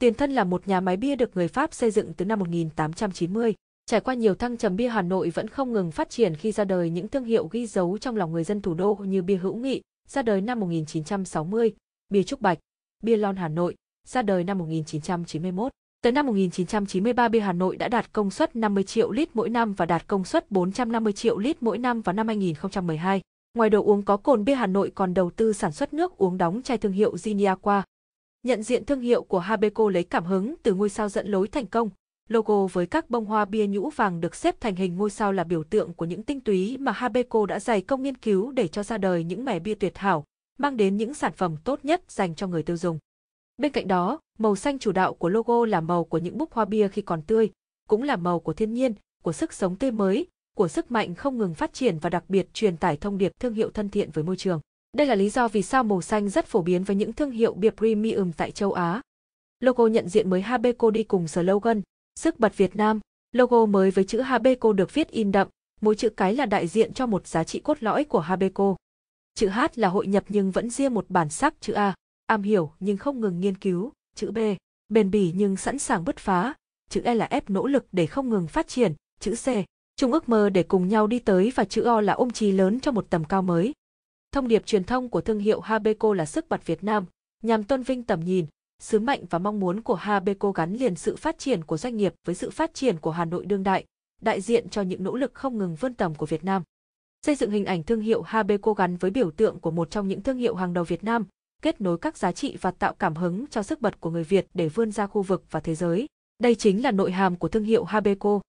Tiền thân là một nhà máy bia được người Pháp xây dựng từ năm 1890. Trải qua nhiều thăng trầm bia Hà Nội vẫn không ngừng phát triển khi ra đời những thương hiệu ghi dấu trong lòng người dân thủ đô như bia hữu nghị, ra đời năm 1960, bia Trúc Bạch, bia Lon Hà Nội, ra đời năm 1991. Tới năm 1993 bia Hà Nội đã đạt công suất 50 triệu lít mỗi năm và đạt công suất 450 triệu lít mỗi năm vào năm 2012. Ngoài đồ uống có cồn bia Hà Nội còn đầu tư sản xuất nước uống đóng chai thương hiệu Zinia qua. Nhận diện thương hiệu của Habeco lấy cảm hứng từ ngôi sao dẫn lối thành công. Logo với các bông hoa bia nhũ vàng được xếp thành hình ngôi sao là biểu tượng của những tinh túy mà Habeco đã dày công nghiên cứu để cho ra đời những mẻ bia tuyệt hảo, mang đến những sản phẩm tốt nhất dành cho người tiêu dùng. Bên cạnh đó, màu xanh chủ đạo của logo là màu của những búp hoa bia khi còn tươi, cũng là màu của thiên nhiên, của sức sống tươi mới, của sức mạnh không ngừng phát triển và đặc biệt truyền tải thông điệp thương hiệu thân thiện với môi trường. Đây là lý do vì sao màu xanh rất phổ biến với những thương hiệu bia premium tại châu Á. Logo nhận diện mới Habeco đi cùng slogan, sức bật Việt Nam. Logo mới với chữ Habeco được viết in đậm, mỗi chữ cái là đại diện cho một giá trị cốt lõi của Habeco. Chữ H là hội nhập nhưng vẫn riêng một bản sắc chữ A, am hiểu nhưng không ngừng nghiên cứu, chữ B, bền bỉ nhưng sẵn sàng bứt phá, chữ E là ép nỗ lực để không ngừng phát triển, chữ C, chung ước mơ để cùng nhau đi tới và chữ O là ôm chí lớn cho một tầm cao mới. Thông điệp truyền thông của thương hiệu Habeco là sức bật Việt Nam, nhằm tôn vinh tầm nhìn, sứ mệnh và mong muốn của Habeco gắn liền sự phát triển của doanh nghiệp với sự phát triển của Hà Nội đương đại, đại diện cho những nỗ lực không ngừng vươn tầm của Việt Nam. Xây dựng hình ảnh thương hiệu Habeco gắn với biểu tượng của một trong những thương hiệu hàng đầu Việt Nam, kết nối các giá trị và tạo cảm hứng cho sức bật của người Việt để vươn ra khu vực và thế giới. Đây chính là nội hàm của thương hiệu Habeco.